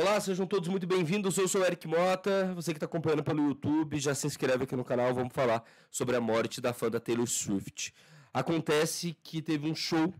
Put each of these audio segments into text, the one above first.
Olá, sejam todos muito bem-vindos. Eu sou o Eric Mota. Você que está acompanhando pelo YouTube, já se inscreve aqui no canal. Vamos falar sobre a morte da fã da Taylor Swift. Acontece que teve um show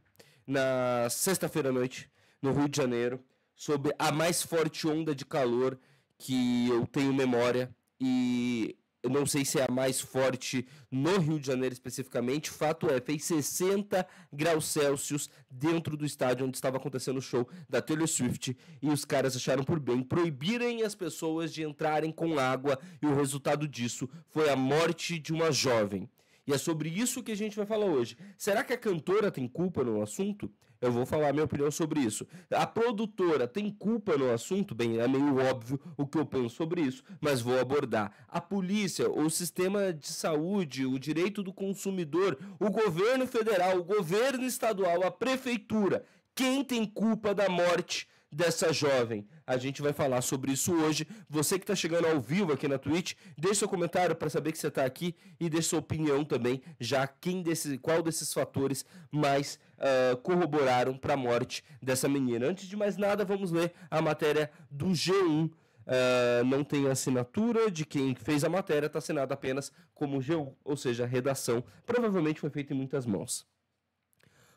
na sexta-feira à noite, no Rio de Janeiro, sobre a mais forte onda de calor que eu tenho memória. E eu não sei se é a mais forte no Rio de Janeiro especificamente. Fato é, fez 60 graus Celsius dentro do estádio onde estava acontecendo o show da Taylor Swift e os caras acharam por bem proibirem as pessoas de entrarem com água e o resultado disso foi a morte de uma jovem. E é sobre isso que a gente vai falar hoje. Será que a cantora tem culpa no assunto? Eu vou falar minha opinião sobre isso. A produtora tem culpa no assunto? Bem, é meio óbvio o que eu penso sobre isso, mas vou abordar. A polícia, o sistema de saúde, o direito do consumidor, o governo federal, o governo estadual, a prefeitura. Quem tem culpa da morte dessa jovem. A gente vai falar sobre isso hoje. Você que está chegando ao vivo aqui na Twitch, deixe seu comentário para saber que você está aqui e deixe sua opinião também, já quem desse, qual desses fatores mais uh, corroboraram para a morte dessa menina. Antes de mais nada, vamos ler a matéria do G1. Uh, ah, não tem assinatura de quem fez a matéria, está assinada apenas como G1, ou seja, redação. Provavelmente foi feita em muitas mãos.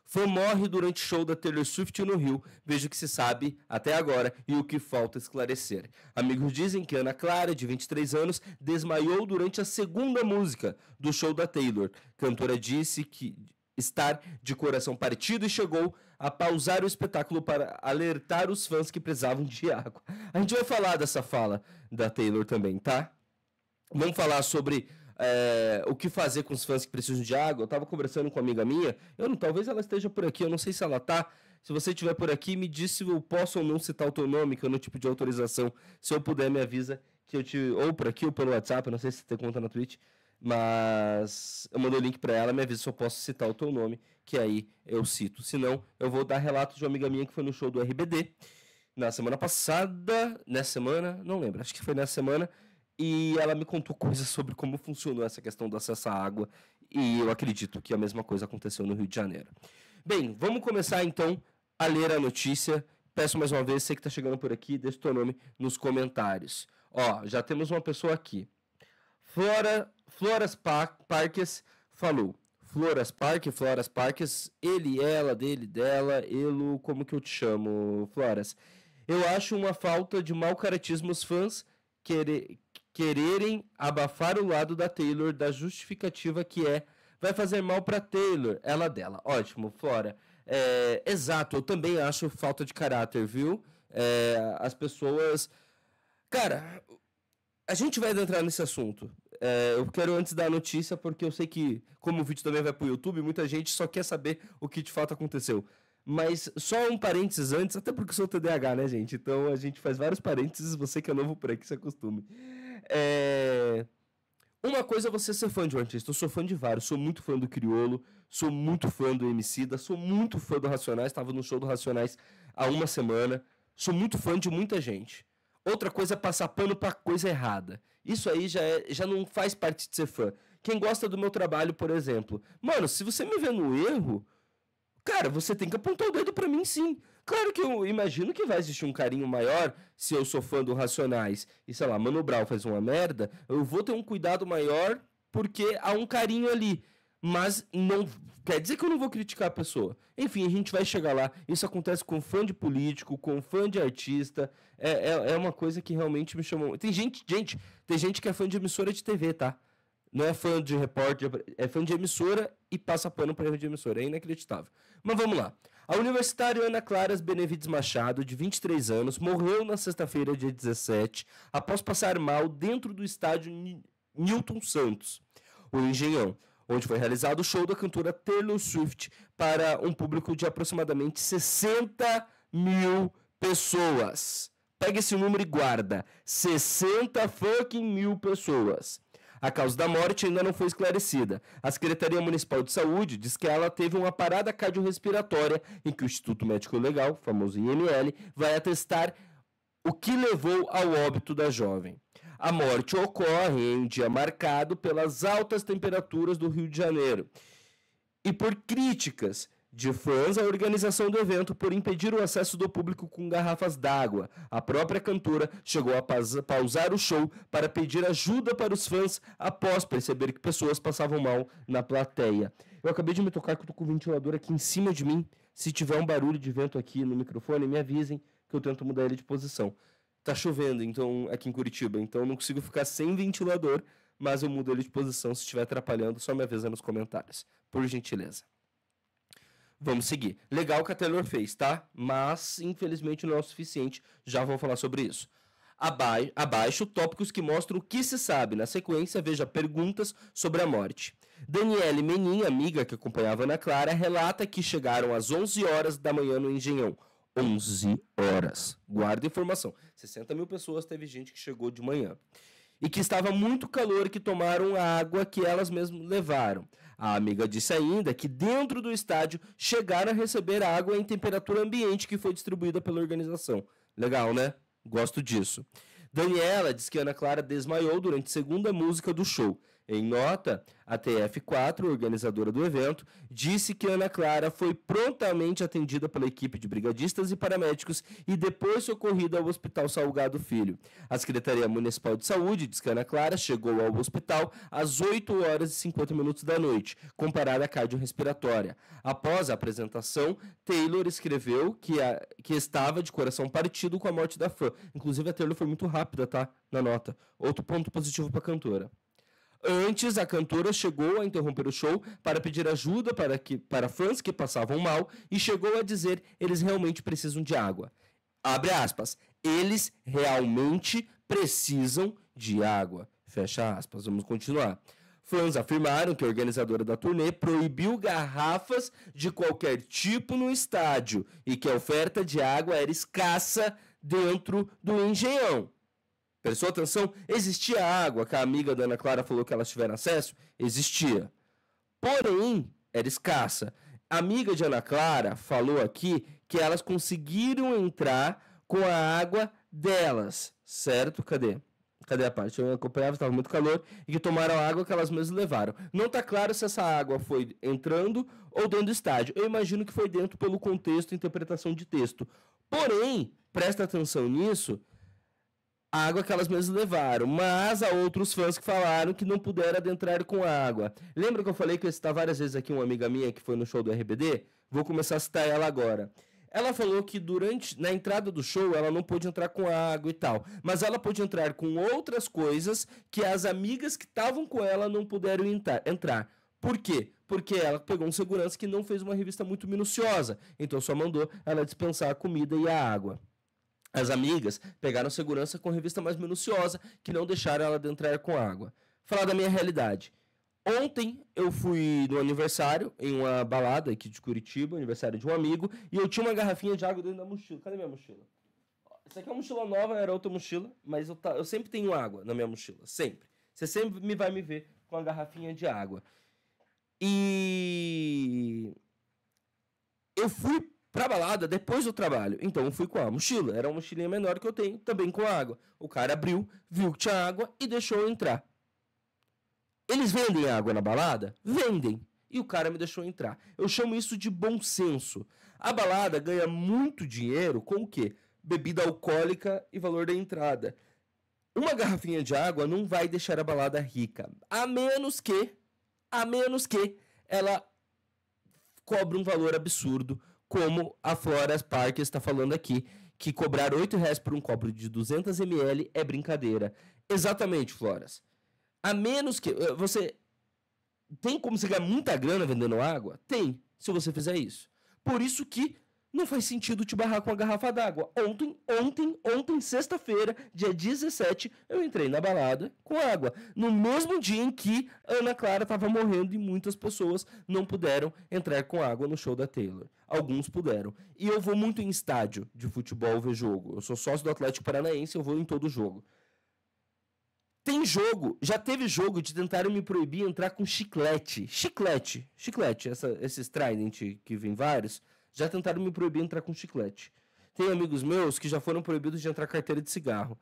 Fã morre durante show da Taylor Swift no Rio. Veja o que se sabe até agora e o que falta esclarecer. Amigos dizem que Ana Clara, de 23 anos, desmaiou durante a segunda música do show da Taylor. Cantora disse que estar de coração partido e chegou a pausar o espetáculo para alertar os fãs que precisavam de água. A gente vai falar dessa fala da Taylor também, tá? Vamos falar sobre é, o que fazer com os fãs que precisam de água. Eu estava conversando com uma amiga minha, eu não, talvez ela esteja por aqui, eu não sei se ela tá. Se você estiver por aqui, me diz se eu posso ou não citar o teu nome, que eu não tipo de autorização. Se eu puder, me avisa que eu te. Ou por aqui ou pelo WhatsApp, não sei se tem conta na Twitch. Mas eu mandei o link para ela, me avisa se eu posso citar o teu nome, que aí eu cito. Se não, eu vou dar relato de uma amiga minha que foi no show do RBD na semana passada, nessa semana, não lembro, acho que foi nessa semana, e ela me contou coisas sobre como funcionou essa questão do acesso à água. E eu acredito que a mesma coisa aconteceu no Rio de Janeiro. Bem, vamos começar então a ler a notícia. Peço mais uma vez, você que está chegando por aqui, deixe seu nome nos comentários. Ó, já temos uma pessoa aqui. Flora, Floras pa Parques falou. Floras Parque, Floras Parques, ele, ela, dele, dela, elo, como que eu te chamo, Floras? Eu acho uma falta de mau caratismo os fãs querer, quererem abafar o lado da Taylor da justificativa que é vai fazer mal para Taylor, ela dela. Ótimo, Flora. É, exato, eu também acho falta de caráter, viu? É, as pessoas. Cara, a gente vai entrar nesse assunto. É, eu quero antes dar a notícia, porque eu sei que, como o vídeo também vai pro YouTube, muita gente só quer saber o que de fato aconteceu. Mas só um parênteses antes, até porque eu sou TDAH, né, gente? Então a gente faz vários parênteses, você que é novo por aqui se acostume. É... Uma coisa é você ser fã de um artista. Eu sou fã de vários. Sou muito fã do Criolo, sou muito fã do MC da, sou muito fã do Racionais. Estava no show do Racionais há uma semana. Sou muito fã de muita gente. Outra coisa é passar pano pra coisa errada. Isso aí já, é, já não faz parte de ser fã. Quem gosta do meu trabalho, por exemplo. Mano, se você me vê no erro, Cara, você tem que apontar o dedo para mim sim. Claro que eu imagino que vai existir um carinho maior se eu sou fã do Racionais e, sei lá, Mano Brown faz uma merda, eu vou ter um cuidado maior porque há um carinho ali. Mas não quer dizer que eu não vou criticar a pessoa. Enfim, a gente vai chegar lá. Isso acontece com fã de político, com fã de artista. É, é, é uma coisa que realmente me chamou. Tem gente, gente, tem gente que é fã de emissora de TV, tá? não é fã de repórter, é fã de emissora e passa pano para erro de emissora. É inacreditável. Mas vamos lá. A universitária Ana Clara Benevides Machado, de 23 anos, morreu na sexta-feira, dia 17, após passar mal dentro do estádio Newton Santos, o Engenhão, onde foi realizado o show da cantora Taylor Swift para um público de aproximadamente 60 mil pessoas. Pega esse número e guarda. 60 fucking mil pessoas. A causa da morte ainda não foi esclarecida. A Secretaria Municipal de Saúde diz que ela teve uma parada cardiorrespiratória em que o Instituto Médico Legal, famoso IML, vai atestar o que levou ao óbito da jovem. A morte ocorre em um dia marcado pelas altas temperaturas do Rio de Janeiro e por críticas de fãs à organização do evento por impedir o acesso do público com garrafas d'água. A própria cantora chegou a pausar o show para pedir ajuda para os fãs após perceber que pessoas passavam mal na plateia. Eu acabei de me tocar que eu tô com o ventilador aqui em cima de mim. Se tiver um barulho de vento aqui no microfone, me avisem que eu tento mudar ele de posição. Tá chovendo, então aqui em Curitiba, então eu não consigo ficar sem ventilador, mas eu mudo ele de posição se estiver atrapalhando, só me avisa nos comentários, por gentileza. Vamos seguir. Legal o que a Taylor fez, tá? Mas, infelizmente, não é o suficiente. Já vou falar sobre isso. abaixo, tópicos que mostram o que se sabe. Na sequência, veja perguntas sobre a morte. Daniele Menin, amiga que acompanhava Ana Clara, relata que chegaram às 11 horas da manhã no Engenhão. 11 horas. Guarda a informação. 60 mil pessoas teve gente que chegou de manhã. E que estava muito calor que tomaram a água que elas mesmas levaram. A amiga disse ainda que dentro do estádio chegaram a receber água em temperatura ambiente que foi distribuída pela organização. Legal, né? Gosto disso. Daniela diz que Ana Clara desmaiou durante a segunda música do show. Em nota, a TF4, organizadora do evento, disse que Ana Clara foi prontamente atendida pela equipe de brigadistas e paramédicos e depois socorrida ao Hospital Salgado Filho. A Secretaria Municipal de Saúde diz que Ana Clara chegou ao hospital às 8 horas e 50 minutos da noite, com parada cardiorrespiratória. Após a apresentação, Taylor escreveu que, a, que estava de coração partido com a morte da fã. Inclusive, a Taylor foi muito rápida, tá? Na nota. Outro ponto positivo para a cantora. Antes, a cantora chegou a interromper o show para pedir ajuda para, que, para fãs que passavam mal e chegou a dizer: eles realmente precisam de água. Abre aspas. Eles realmente precisam de água. Fecha aspas. Vamos continuar. Fãs afirmaram que a organizadora da turnê proibiu garrafas de qualquer tipo no estádio e que a oferta de água era escassa dentro do engenhão. Prestou atenção? Existia água, que a amiga da Ana Clara falou que elas tiveram acesso? Existia. Porém, era escassa. A amiga de Ana Clara falou aqui que elas conseguiram entrar com a água delas, certo? Cadê? Cadê a parte? Eu acompanhava, estava muito calor, e que tomaram a água que elas mesmas levaram. Não está claro se essa água foi entrando ou dentro do estádio. Eu imagino que foi dentro pelo contexto e interpretação de texto. Porém, presta atenção nisso, água que elas mesmas levaram, mas há outros fãs que falaram que não puderam adentrar com água. Lembra que eu falei que eu estava várias vezes aqui uma amiga minha que foi no show do RBD? Vou começar a citar ela agora. Ela falou que durante na entrada do show ela não pôde entrar com água e tal, mas ela pôde entrar com outras coisas que as amigas que estavam com ela não puderam entrar. Por quê? Porque ela pegou um segurança que não fez uma revista muito minuciosa, então só mandou ela dispensar a comida e a água. As amigas pegaram segurança com revista mais minuciosa, que não deixaram ela adentrar com água. Falar da minha realidade. Ontem eu fui no aniversário, em uma balada aqui de Curitiba, aniversário de um amigo, e eu tinha uma garrafinha de água dentro da mochila. Cadê minha mochila? Isso aqui é uma mochila nova, era outra mochila, mas eu, tá, eu sempre tenho água na minha mochila, sempre. Você sempre me vai me ver com a garrafinha de água. E eu fui pra balada depois do trabalho. Então eu fui com a mochila. Era uma mochilinha menor que eu tenho, também com água. O cara abriu, viu que tinha água e deixou eu entrar. Eles vendem água na balada? Vendem. E o cara me deixou entrar. Eu chamo isso de bom senso. A balada ganha muito dinheiro com o quê? Bebida alcoólica e valor da entrada. Uma garrafinha de água não vai deixar a balada rica, a menos que, a menos que ela cobre um valor absurdo como a Flora's Park está falando aqui, que cobrar oito reais por um copo de 200 ml é brincadeira. Exatamente, Floras. A menos que eh, você tem como você ganhar muita grana vendendo água? Tem, se você fizer isso. Por isso que não faz sentido te barrar com uma garrafa d'água. Ontem, ontem, ontem, sexta-feira, dia 17, eu entrei na balada com água. No mesmo dia em que Ana Clara estava morrendo e muitas pessoas não puderam entrar com água no show da Taylor. Alguns puderam. E eu vou muito em estádio de futebol ver jogo. Eu sou sócio do Atlético Paranaense, eu vou em todo jogo. Tem jogo, já teve jogo de tentarem me proibir entrar com chiclete. Chiclete, chiclete, essa, esses Trident que vem vários já tentaram me proibir entrar com chiclete. Tem amigos meus que já foram proibidos de entrar carteira de cigarro.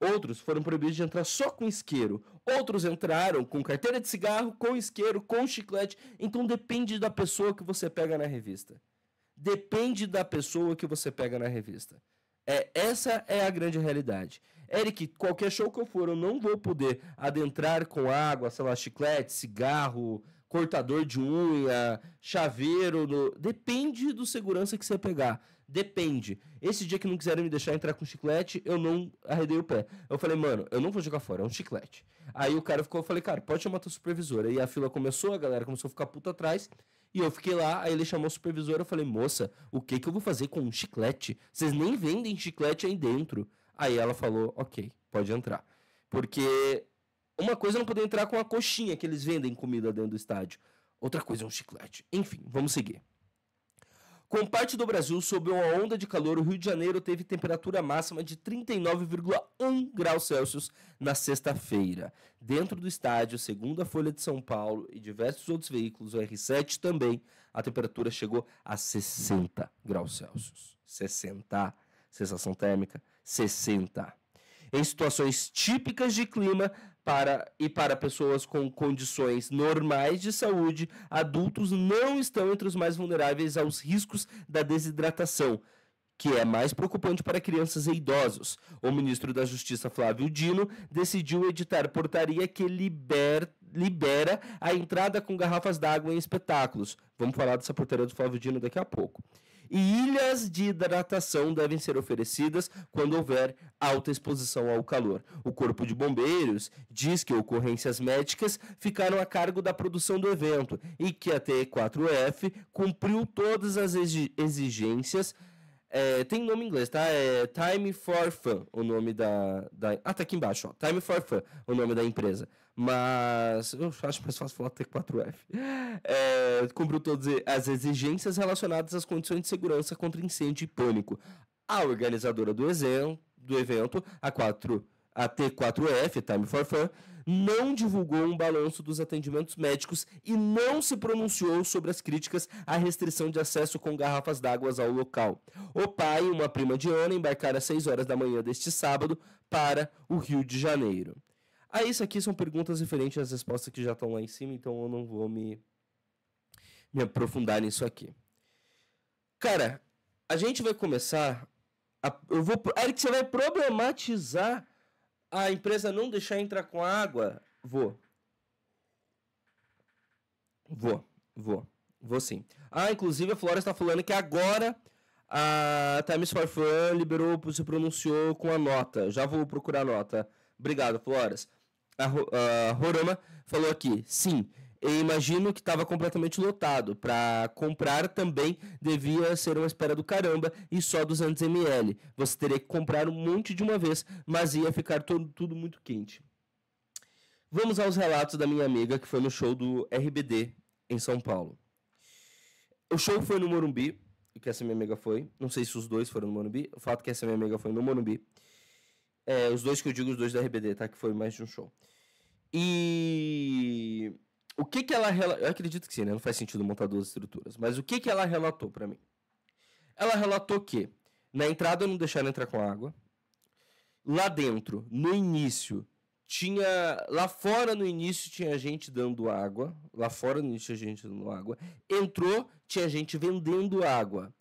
Outros foram proibidos de entrar só com isqueiro. Outros entraram com carteira de cigarro, com isqueiro, com chiclete. Então depende da pessoa que você pega na revista. Depende da pessoa que você pega na revista. É, essa é a grande realidade. Eric, qualquer show que eu for, eu não vou poder adentrar com água, sei lá, chiclete, cigarro, cortador de unha, chaveiro. No... Depende do segurança que você pegar. Depende. Esse dia que não quiseram me deixar entrar com chiclete, eu não arredei o pé. Eu falei, mano, eu não vou jogar fora, é um chiclete. Aí o cara ficou, eu falei, cara, pode chamar tua supervisora. E a fila começou, a galera começou a ficar puta atrás. E eu fiquei lá, aí ele chamou a supervisora, eu falei, moça, o que que eu vou fazer com um chiclete? Vocês nem vendem chiclete aí dentro. Aí ela falou, ok, pode entrar. Porque uma coisa é não poder entrar com a coxinha que eles vendem comida dentro do estádio. Outra coisa é um chiclete. Enfim, vamos seguir. Com parte do Brasil sob uma onda de calor, o Rio de Janeiro teve temperatura máxima de 39,1 graus Celsius na sexta-feira. Dentro do estádio, segundo a Folha de São Paulo e diversos outros veículos, o R7 também, a temperatura chegou a 60 graus Celsius. 60, sensação térmica, 60. Em situações típicas de clima, para e para pessoas com condições normais de saúde, adultos não estão entre os mais vulneráveis aos riscos da desidratação, que é mais preocupante para crianças e idosos. O ministro da Justiça Flávio Dino decidiu editar portaria que libera a entrada com garrafas d'água em espetáculos. Vamos falar dessa portaria do Flávio Dino daqui a pouco e ilhas de hidratação devem ser oferecidas quando houver alta exposição ao calor. O Corpo de Bombeiros diz que ocorrências médicas ficaram a cargo da produção do evento e que a TE4F cumpriu todas as exigências. É, tem nome em inglês, tá? É Time for Fun, o nome da, da. Ah, tá aqui embaixo, ó. Time for Fun, o nome da empresa mas eu acho mais fácil falar T4F. É, cumpriu todas as exigências relacionadas às condições de segurança contra incêndio e pânico. A organizadora do, do evento, a 4 a T4F, Time for Fun, não divulgou um balanço dos atendimentos médicos e não se pronunciou sobre as críticas à restrição de acesso com garrafas d'água ao local. O pai e uma prima de Ana embarcaram às 6 horas da manhã deste sábado para o Rio de Janeiro. Ah, isso aqui são perguntas referentes às respostas que já estão lá em cima, então eu não vou me, me aprofundar nisso aqui. Cara, a gente vai começar. A, eu vou, Eric, você vai problematizar a empresa não deixar entrar com água? Vou. Vou, vou. Vou sim. Ah, inclusive a Flora está falando que agora a Times for Fun liberou, se pronunciou com a nota. Já vou procurar a nota. Obrigado, Flores a, tá a ah, Rorama falou aqui, sim, eu imagino que estava completamente lotado. Para comprar também devia ser uma espera do caramba e só 200 ml. Você teria que comprar um monte de uma vez, mas ia ficar todo, tudo muito quente. Vamos aos relatos da minha amiga que foi no show do RBD em São Paulo. O show foi no Morumbi, que essa minha amiga foi. Não sei se os dois foram no Morumbi. O fato é que essa minha amiga foi no Morumbi. É, os dois que eu digo, os dois da RBD, tá? Que foi mais de um show. E o que que ela eu acredito que sim, né? Não faz sentido montar duas estruturas, mas o que que ela relatou para mim? Ela relatou que na entrada não deixaram entrar com água. Lá dentro, no início, tinha lá fora no início tinha gente dando água, lá fora no início tinha gente dando água. Entrou, tinha gente vendendo água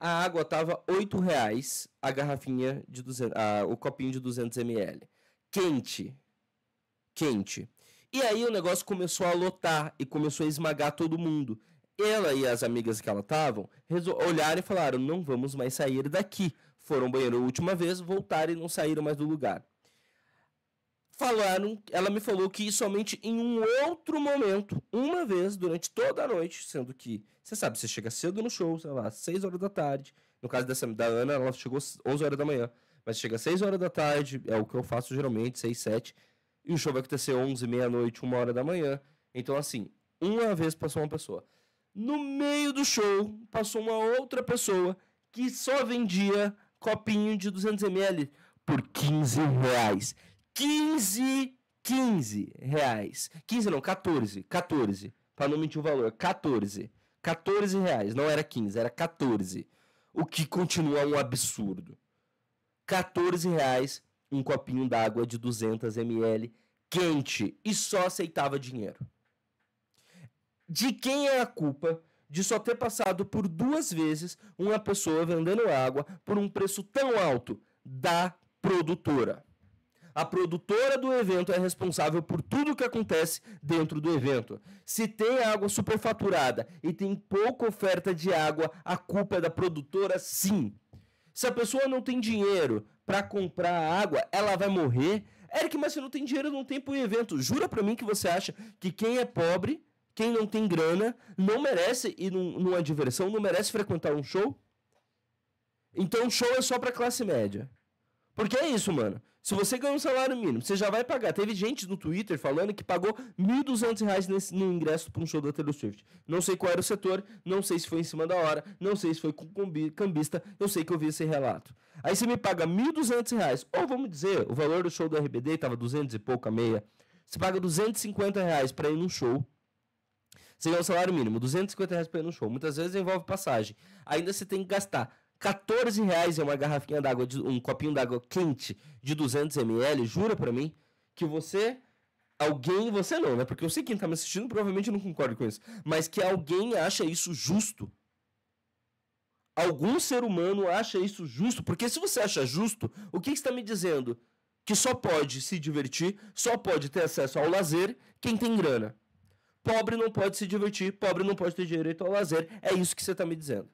a água tava oito reais a garrafinha de 200, a, o copinho de 200 ml. Quente. Quente. E aí o negócio começou a lotar e começou a esmagar todo mundo. Ela e as amigas que ela estavam olharam e falaram: não vamos mais sair daqui. Foram ao banheiro a última vez, voltaram e não saíram mais do lugar falaram, ela me falou que somente em um outro momento, uma vez durante toda a noite, sendo que, você sabe, você chega cedo no show, sei lá, às 6 horas da tarde. No caso dessa da Ana, ela chegou às 11 horas da manhã, mas chega às 6 horas da tarde, é o que eu faço geralmente, 6, 7, e o show vai acontecer 11, meia-noite, 1 hora da manhã. Então assim, uma vez passou uma pessoa. No meio do show, passou uma outra pessoa que só vendia copinho de 200ml por 15 reais. 15, 15 reais. 15 não, 14, 14. Para não mentir o valor, 14. 14 reais, não era 15, era 14. O que continua um absurdo. 14 reais um copinho d'água de 200 ml quente e só aceitava dinheiro. De quem é a culpa de só ter passado por duas vezes uma pessoa vendendo água por um preço tão alto da produtora? A produtora do evento é responsável por tudo o que acontece dentro do evento. Se tem água superfaturada e tem pouca oferta de água, a culpa é da produtora, sim. Se a pessoa não tem dinheiro para comprar água, ela vai morrer. Eric, mas se não tem dinheiro, não tem o evento. Jura para mim que você acha que quem é pobre, quem não tem grana, não merece ir num, numa diversão, não merece frequentar um show? Então show é só para classe média. Porque é isso, mano. Se você ganha um salário mínimo, você já vai pagar. Teve gente no Twitter falando que pagou R$ 1.200 no ingresso para um show da Taylor Swift. Não sei qual era o setor, não sei se foi em cima da hora, não sei se foi com cambista, eu sei que eu vi esse relato. Aí você me paga R$ 1.200, ou vamos dizer, o valor do show do RBD estava 200 e pouca meia. Você paga R$ 250 reais para ir num show. Você ganha um salário mínimo, R$ 250 para ir num show. Muitas vezes envolve passagem. Ainda você tem que gastar 14 reais é uma garrafinha d'água, um copinho d'água quente de 200 ml. Jura para mim que você, alguém, você não, né? Porque eu sei quem tá me assistindo provavelmente não concorda com isso. Mas que alguém acha isso justo. Algum ser humano acha isso justo. Porque se você acha justo, o que, que está me dizendo? Que só pode se divertir, só pode ter acesso ao lazer quem tem grana. Pobre não pode se divertir, pobre não pode ter direito ao lazer. É isso que você está me dizendo.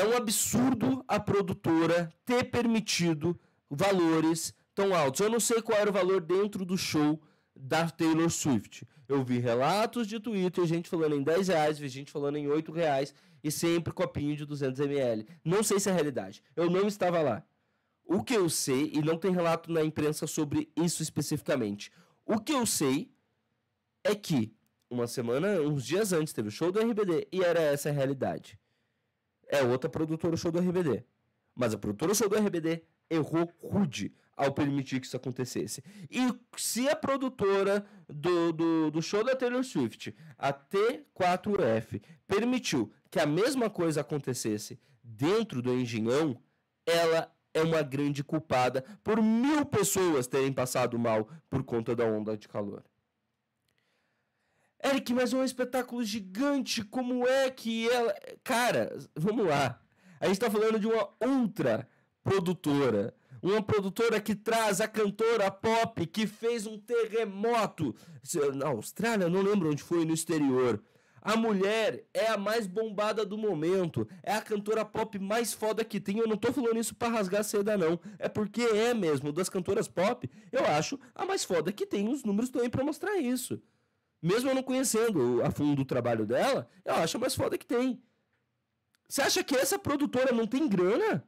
É um absurdo a produtora ter permitido valores tão altos. Eu não sei qual era o valor dentro do show da Taylor Swift. Eu vi relatos de Twitter, gente falando em 10 reais, vi gente falando em 8 reais e sempre copinho de 200 ml. Não sei se é realidade. Eu não estava lá. O que eu sei, e não tem relato na imprensa sobre isso especificamente, o que eu sei é que uma semana, uns dias antes, teve o show do RBD e era essa a realidade é outra produtora show do RBD. Mas a produtora show do RBD errou rude ao permitir que isso acontecesse. E se a produtora do, do, do show da Taylor Swift, a T4F, permitiu que a mesma coisa acontecesse dentro do Engenhão, ela é uma grande culpada por mil pessoas terem passado mal por conta da onda de calor. Eric, mas é um espetáculo gigante, como é que ela. Cara, vamos lá. A gente tá falando de uma outra produtora. Uma produtora que traz a cantora pop que fez um terremoto na Austrália, não lembro onde foi, no exterior. A mulher é a mais bombada do momento. É a cantora pop mais foda que tem. Eu não tô falando isso para rasgar seda, não. É porque é mesmo. Das cantoras pop, eu acho a mais foda que tem. Os números estão aí pra mostrar isso. Mesmo eu não conhecendo a fundo o trabalho dela, ela acha mais foda que tem. Você acha que essa produtora não tem grana?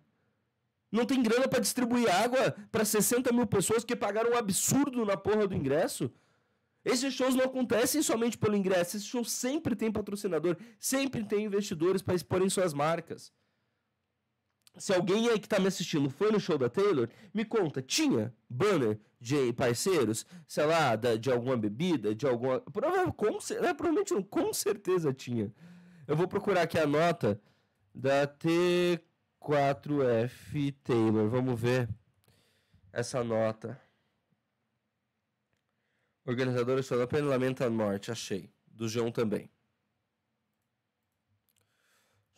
Não tem grana para distribuir água para 60 mil pessoas que pagaram um absurdo na porra do ingresso? Esses shows não acontecem somente pelo ingresso, esses shows sempre tem patrocinador, sempre tem investidores para exporem suas marcas. Se alguém aí que tá me assistindo foi no show da Taylor, me conta, tinha banner de parceiros, sei lá, da, de alguma bebida, de alguma. com, né, provavelmente não, com certeza tinha. Eu vou procurar aqui a nota da T4F Taylor. Vamos ver essa nota. Organizadora Sonopena lamenta a morte, achei. Do João também.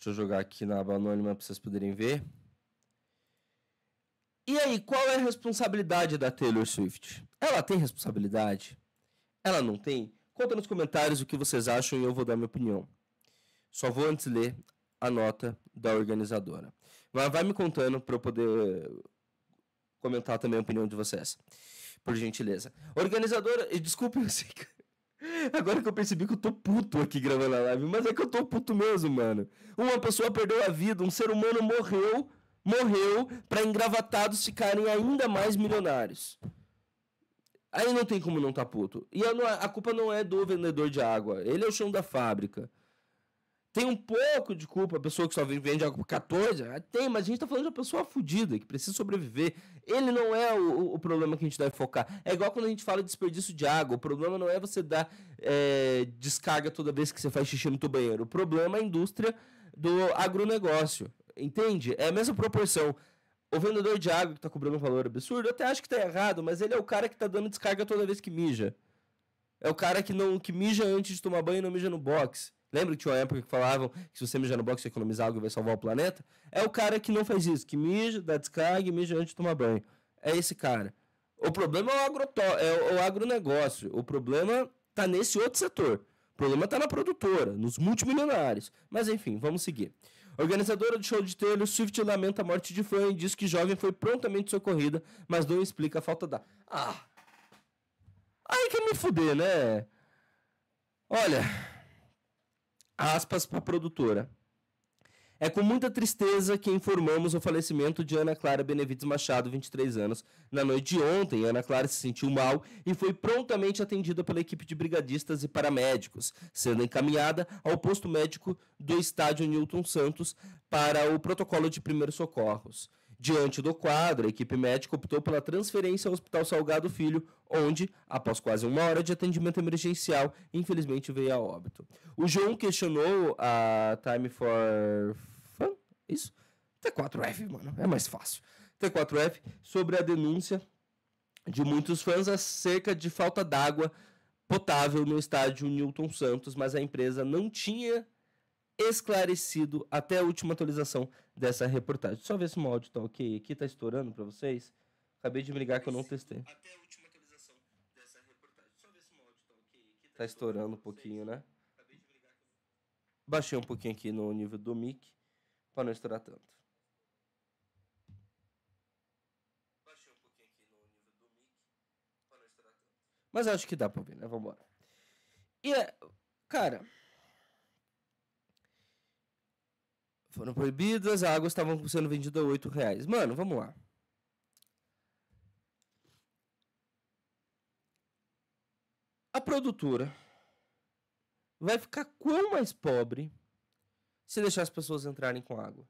Deixa eu jogar aqui na aba anônima para vocês poderem ver. E aí, qual é a responsabilidade da Taylor Swift? Ela tem responsabilidade? Ela não tem? Conta nos comentários o que vocês acham e eu vou dar minha opinião. Só vou antes ler a nota da organizadora. Mas vai me contando para eu poder comentar também a opinião de vocês. Por gentileza. Organizadora, desculpa eu sei que Agora que eu percebi que eu tô puto aqui gravando a live, mas é que eu tô puto mesmo, mano. Uma pessoa perdeu a vida, um ser humano morreu, morreu para engravatados ficarem ainda mais milionários. Aí não tem como não tá puto. E não, a culpa não é do vendedor de água, ele é o chão da fábrica tem um pouco de culpa a pessoa que só vende água por 14, ah, tem, mas a gente está falando de uma pessoa fodida, que precisa sobreviver. Ele não é o, o, problema que a gente deve focar. É igual quando a gente fala de desperdício de água. O problema não é você dar é, descarga toda vez que você faz xixi no teu banheiro. O problema é a indústria do agronegócio. Entende? É a mesma proporção. O vendedor de água que está cobrando um valor absurdo, eu até acho que está errado, mas ele é o cara que está dando descarga toda vez que mija. É o cara que não que mija antes de tomar banho e não mija no box. Lembra que tinha uma época que falavam que se você mijar no box, você economizar água e vai salvar o planeta? É o cara que não faz isso, que mija, dá descarga e mija antes de tomar banho. É esse cara. O problema é o, agrotó é o agronegócio. O problema tá nesse outro setor. O problema tá na produtora, nos multimilionários. Mas enfim, vamos seguir. Organizadora do show de telho, Swift lamenta a morte de fã e diz que jovem foi prontamente socorrida, mas não explica a falta da. Ah! Aí que me fuder, né? Olha aspas para a produtora. É com muita tristeza que informamos o falecimento de Ana Clara Benevides Machado, 23 anos. Na noite de ontem, Ana Clara se sentiu mal e foi prontamente atendida pela equipe de brigadistas e paramédicos, sendo encaminhada ao posto médico do estádio Newton Santos para o protocolo de primeiros socorros. Diante do quadro, a equipe médica optou pela transferência ao Hospital Salgado Filho, onde, após quase uma hora de atendimento emergencial, infelizmente veio a óbito. O João questionou a Time for Fun, isso? T4F, mano, é mais fácil. T4F sobre a denúncia de muitos fãs acerca de falta d'água potável no estádio Newton Santos, mas a empresa não tinha esclarecido até a última atualização dessa reportagem. Só ver se o áudio tá ok. Aqui tá estourando para vocês. Acabei de me ligar que eu não testei. Até a última atualização dessa reportagem. ver se o áudio tá ok. Aqui tá, tá estourando um pouquinho, né? Baixei um pouquinho aqui no nível do mic para não estourar tanto. Baixei um pouquinho aqui no nível do mic para não estourar tanto. Mas acho que dá para ver, né? Vamos embora. E, é, cara, foram proibidas, a água estava sendo vendida a 8 reais. Mano, vamos lá. A produtora vai ficar quão mais pobre se deixar as pessoas entrarem com água?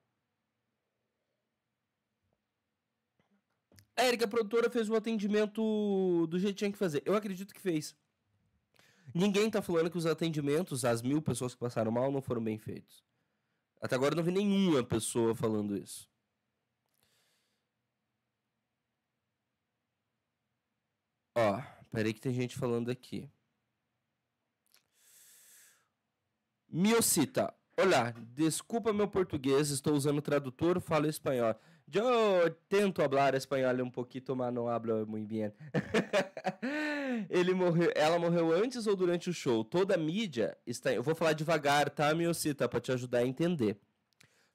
A Erika, a produtora, fez o atendimento do jeito que tinha que fazer. Eu acredito que fez. Ninguém tá falando que os atendimentos às mil pessoas que passaram mal não foram bem feitos. Até agora eu não vi nenhuma pessoa falando isso. Ó, peraí que tem gente falando aqui. Miocita. Olá, desculpa meu português, estou usando tradutor, falo espanhol. Eu tento falar espanhol um pouquinho, mas não hablo muito bem. Ele morreu, ela morreu antes ou durante o show? Toda a mídia está. Eu vou falar devagar, tá, Miocita, tá, para te ajudar a entender.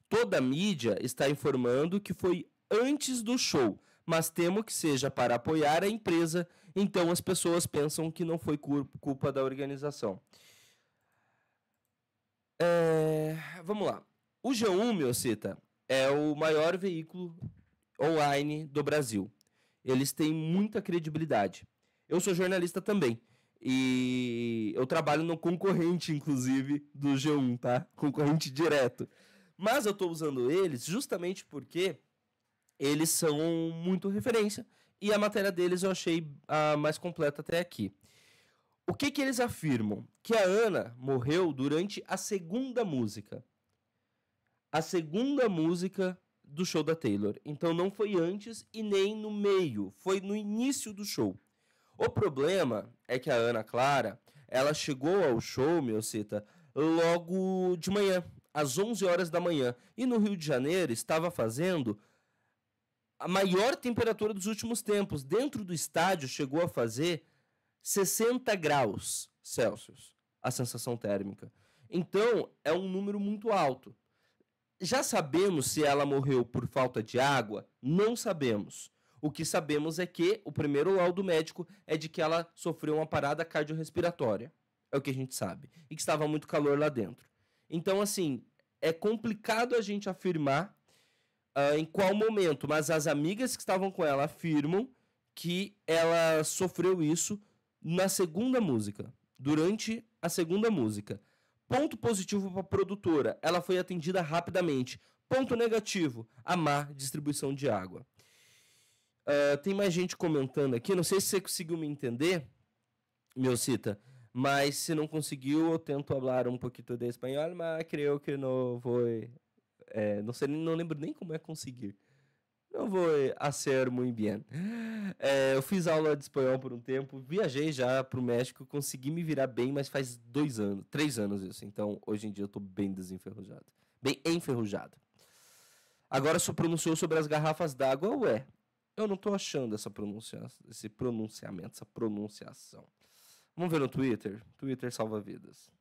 Toda a mídia está informando que foi antes do show, mas temo que seja para apoiar a empresa, então as pessoas pensam que não foi culpa da organização. É... Vamos lá. O G1, Miocita, tá, é o maior veículo online do Brasil. Eles têm muita credibilidade. Eu sou jornalista também. E eu trabalho no concorrente, inclusive, do G1, tá? Concorrente direto. Mas eu estou usando eles justamente porque eles são muito referência. E a matéria deles eu achei a mais completa até aqui. O que, que eles afirmam? Que a Ana morreu durante a segunda música. A segunda música do show da Taylor. Então não foi antes e nem no meio. Foi no início do show. O problema é que a Ana Clara, ela chegou ao show, meu cita, logo de manhã, às 11 horas da manhã. E no Rio de Janeiro estava fazendo a maior temperatura dos últimos tempos. Dentro do estádio chegou a fazer 60 graus Celsius, a sensação térmica. Então, é um número muito alto. Já sabemos se ela morreu por falta de água? Não sabemos. O que sabemos é que o primeiro laudo médico é de que ela sofreu uma parada cardiorrespiratória. É o que a gente sabe. E que estava muito calor lá dentro. Então, assim, é complicado a gente afirmar uh, em qual momento, mas as amigas que estavam com ela afirmam que ela sofreu isso na segunda música, durante a segunda música. Ponto positivo para a produtora, ela foi atendida rapidamente. Ponto negativo, a má distribuição de água. Ah, tem mais gente comentando aqui. Não sei se você conseguiu me entender, meu cita. Mas se não conseguiu, eu tento falar um pouquinho de espanhol, mas creio que não vou. É, não sei, não lembro nem como é conseguir. Não vou ser muito bem. É, eu fiz aula de espanhol por um tempo, viajei já para o México, consegui me virar bem, mas faz dois anos, três anos isso. Então, hoje em dia eu estou bem desenferrujado. Bem enferrujado. Agora, só pronunciou sobre as garrafas d'água, ué. Eu não tô achando essa pronuncia... esse pronunciamento, essa pronunciação. Vamos ver no Twitter? Twitter salva vidas.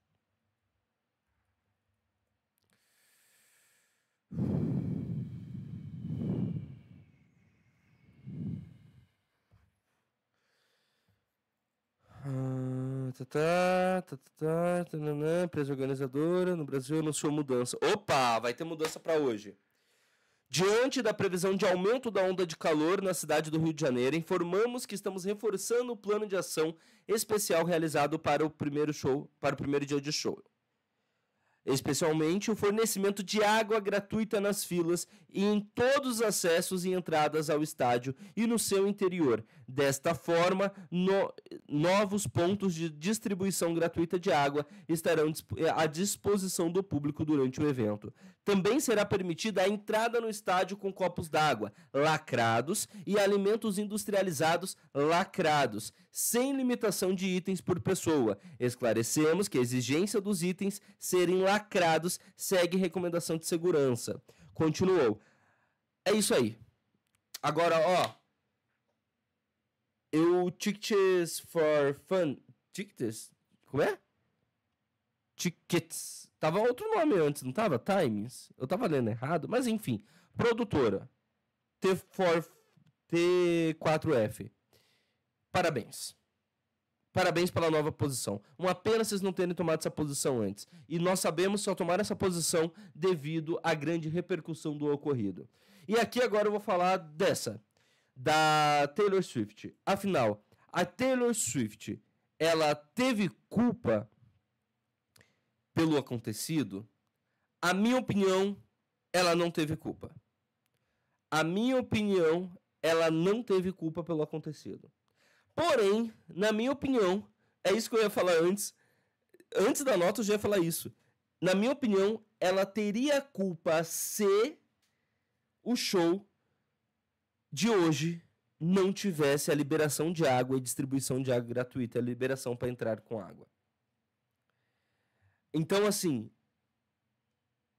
Empresa ah, tá, tá, tá, tá, tá, organizadora no Brasil anunciou mudança. Opa, vai ter mudança para hoje. Diante da previsão de aumento da onda de calor na cidade do Rio de Janeiro, informamos que estamos reforçando o plano de ação especial realizado para o primeiro show, para o primeiro dia de show. Especialmente o fornecimento de água gratuita nas filas e em todos os acessos e entradas ao estádio e no seu interior. Desta forma, no, novos pontos de distribuição gratuita de água estarão eh, à disposição do público durante o evento. Também será permitida a entrada no estádio com copos d'água lacrados e alimentos industrializados lacrados, sem limitação de itens por pessoa. Esclarecemos que a exigência dos itens serem lacrados segue recomendação de segurança. Continuou. É isso aí. Agora, ó. Eu tickets for fun. Tickets? Como é? Tickets Tava outro nome antes, não tava? Times? Eu tava lendo errado, mas enfim. Produtora. T4, T4F. Parabéns. Parabéns pela nova posição. Uma pena vocês não terem tomado essa posição antes. E nós sabemos só tomar essa posição devido à grande repercussão do ocorrido. E aqui agora eu vou falar dessa. Da Taylor Swift. Afinal, a Taylor Swift, ela teve culpa pelo acontecido, a minha opinião, ela não teve culpa. A minha opinião, ela não teve culpa pelo acontecido. Porém, na minha opinião, é isso que eu ia falar antes. Antes da nota, eu já ia falar isso. Na minha opinião, ela teria culpa se o show de hoje não tivesse a liberação de água e distribuição de água gratuita, a liberação para entrar com água. Então, assim,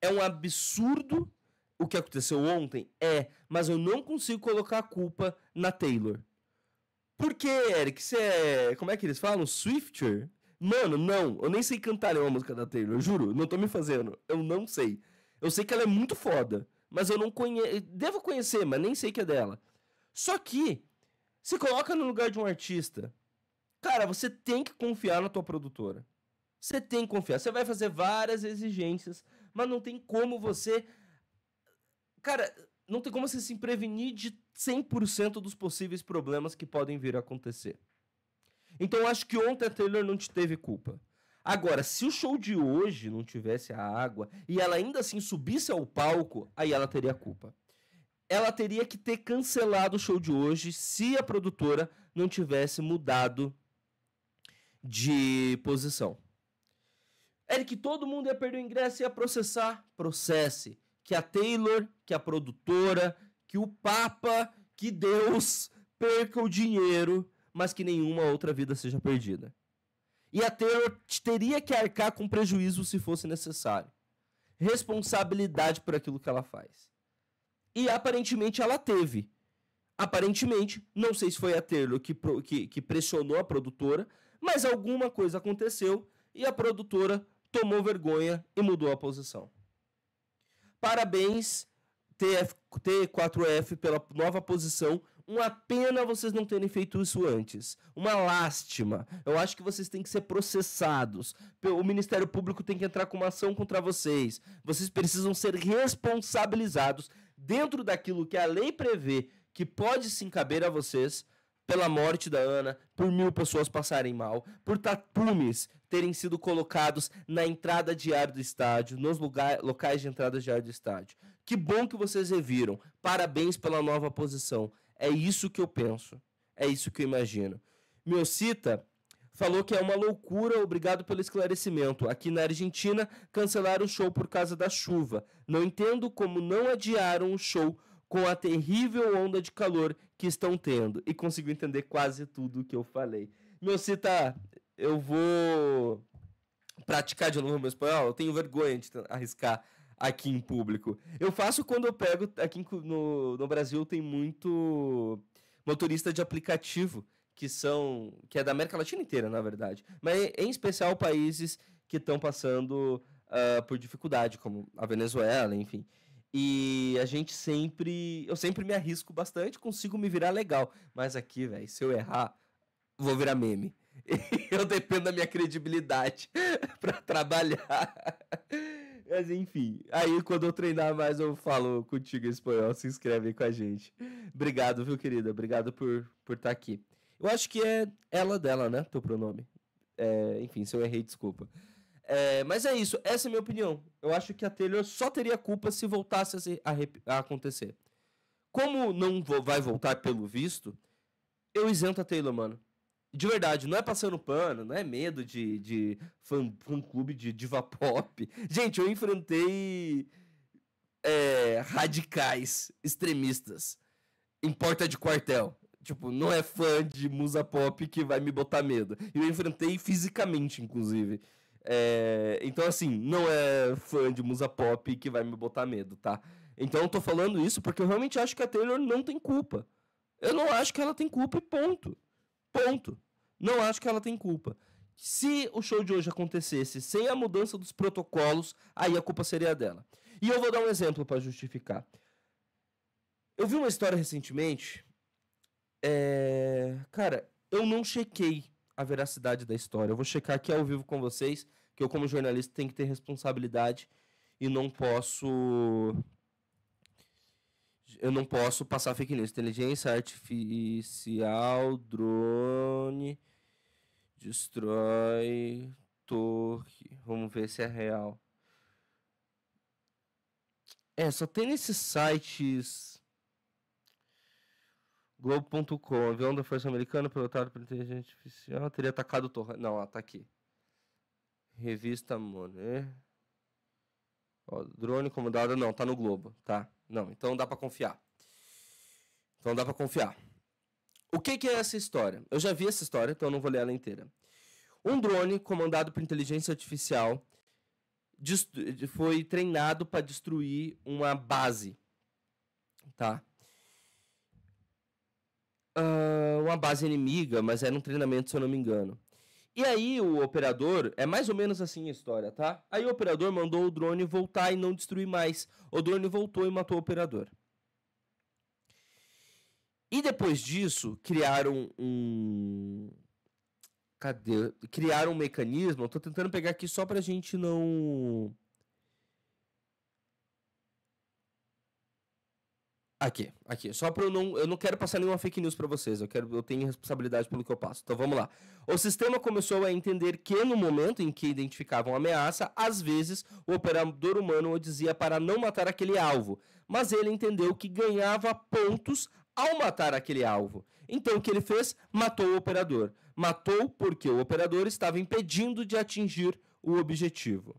é um absurdo o que aconteceu ontem? É, mas eu não consigo colocar a culpa na Taylor. Por que, Eric? Você é. Como é que eles falam? Swifter? Mano, não. Eu nem sei cantar nenhuma é música da Taylor, juro. Não tô me fazendo. Eu não sei. Eu sei que ela é muito foda, mas eu não conheço. Devo conhecer, mas nem sei que é dela. Só que, se coloca no lugar de um artista. Cara, você tem que confiar na tua produtora. Você tem confiança. Você vai fazer várias exigências, mas não tem como você. Cara, não tem como você se prevenir de 100% dos possíveis problemas que podem vir a acontecer. Então acho que ontem a Taylor não te teve culpa. Agora, se o show de hoje não tivesse a água e ela ainda assim subisse ao palco, aí ela teria culpa. Ela teria que ter cancelado o show de hoje se a produtora não tivesse mudado de posição. Era que todo mundo ia perder o ingresso e ia processar? Processe. Que a Taylor, que a produtora, que o Papa, que Deus perca o dinheiro, mas que nenhuma outra vida seja perdida. E a Taylor teria que arcar com prejuízo se fosse necessário. Responsabilidade por aquilo que ela faz. E aparentemente ela teve. Aparentemente, não sei se foi a Taylor que, que, que pressionou a produtora, mas alguma coisa aconteceu e a produtora tomou vergonha e mudou a posição. Parabéns, TF, T4F, pela nova posição. Uma pena vocês não terem feito isso antes. Uma lástima. Eu acho que vocês têm que ser processados. O Ministério Público tem que entrar com uma ação contra vocês. Vocês precisam ser responsabilizados dentro daquilo que a lei prevê que pode se encaber a vocês pela morte da Ana, por mil pessoas passarem mal, por tapumes terem sido colocados na entrada diária do estádio, nos lugar, locais de entrada diária do estádio. Que bom que vocês reviram. Parabéns pela nova posição. É isso que eu penso. É isso que eu imagino. Cita falou que é uma loucura, obrigado pelo esclarecimento. Aqui na Argentina, cancelaram o show por causa da chuva. Não entendo como não adiaram o show com a terrível onda de calor que estão tendo e conseguiu entender quase tudo o que eu falei. Meu cita, tá, eu vou praticar de novo meu espanhol, eu tenho vergonha de arriscar aqui em público. Eu faço quando eu pego, aqui no, no Brasil tem muito motorista de aplicativo, que são, que é da América Latina inteira, na verdade, mas em especial países que estão passando uh, por dificuldade, como a Venezuela, enfim. E a gente sempre. Eu sempre me arrisco bastante, consigo me virar legal. Mas aqui, velho, se eu errar, vou virar meme. eu dependo da minha credibilidade para trabalhar. Mas enfim, aí quando eu treinar mais eu falo contigo em espanhol, se inscreve aí com a gente. Obrigado, viu, querida? Obrigado por estar por tá aqui. Eu acho que é ela dela, né? Teu pronome. É, enfim, se eu errei, desculpa. É, mas é isso, essa é a minha opinião. Eu acho que a Taylor só teria culpa se voltasse a, se, a, a acontecer. Como não vou, vai voltar pelo visto, eu isento a Taylor, mano. De verdade, não é passando pano, não é medo de, de fã, fã clube de diva pop. Gente, eu enfrentei é, radicais, extremistas, em porta de quartel. Tipo, não é fã de musa pop que vai me botar medo. Eu enfrentei fisicamente, inclusive. É, então, assim, não é fã de musa pop que vai me botar medo, tá? Então eu tô falando isso porque eu realmente acho que a Taylor não tem culpa. Eu não acho que ela tem culpa e ponto. Ponto. Não acho que ela tem culpa. Se o show de hoje acontecesse sem a mudança dos protocolos, aí a culpa seria dela. E eu vou dar um exemplo para justificar. Eu vi uma história recentemente. É... Cara, eu não chequei a veracidade da história. Eu vou checar aqui ao vivo com vocês, que eu, como jornalista, tenho que ter responsabilidade e não posso. Eu não posso passar fake news. Inteligência artificial, drone, destrói torre. Vamos ver se é real. É, só tem nesses sites Globo.com, avião da Força Americana pilotado por inteligência artificial teria atacado o torre. Não, ó, tá aqui. Revista Monet. Ó, drone comandado, não, tá no Globo, tá? Não, então dá para confiar. Então dá para confiar. O que, que é essa história? Eu já vi essa história, então não vou ler ela inteira. Um drone comandado por inteligência artificial foi treinado para destruir uma base, tá? uma base inimiga, mas era um treinamento, se eu não me engano. E aí o operador, é mais ou menos assim a história, tá? Aí o operador mandou o drone voltar e não destruir mais. O drone voltou e matou o operador. E depois disso, criaram um. Cadê? Criaram um mecanismo. Eu tô tentando pegar aqui só pra gente não. Aqui, aqui. Só para eu não, eu não quero passar nenhuma fake news para vocês. Eu quero, eu tenho responsabilidade pelo que eu passo. Então vamos lá. O sistema começou a entender que no momento em que identificavam ameaça, às vezes o operador humano o dizia para não matar aquele alvo, mas ele entendeu que ganhava pontos ao matar aquele alvo. Então o que ele fez? Matou o operador. Matou porque o operador estava impedindo de atingir o objetivo.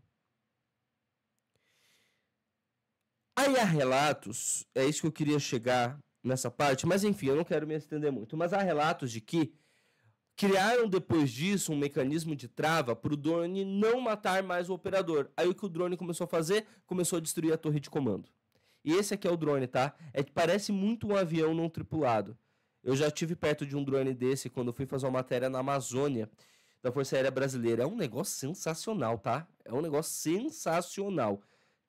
Aí há relatos, é isso que eu queria chegar nessa parte, mas enfim, eu não quero me estender muito, mas há relatos de que criaram depois disso um mecanismo de trava para o drone não matar mais o operador. Aí o que o drone começou a fazer? Começou a destruir a torre de comando. E esse aqui é o drone, tá? É que parece muito um avião não tripulado. Eu já tive perto de um drone desse quando fui fazer uma matéria na Amazônia da Força Aérea Brasileira. É um negócio sensacional, tá? É um negócio sensacional.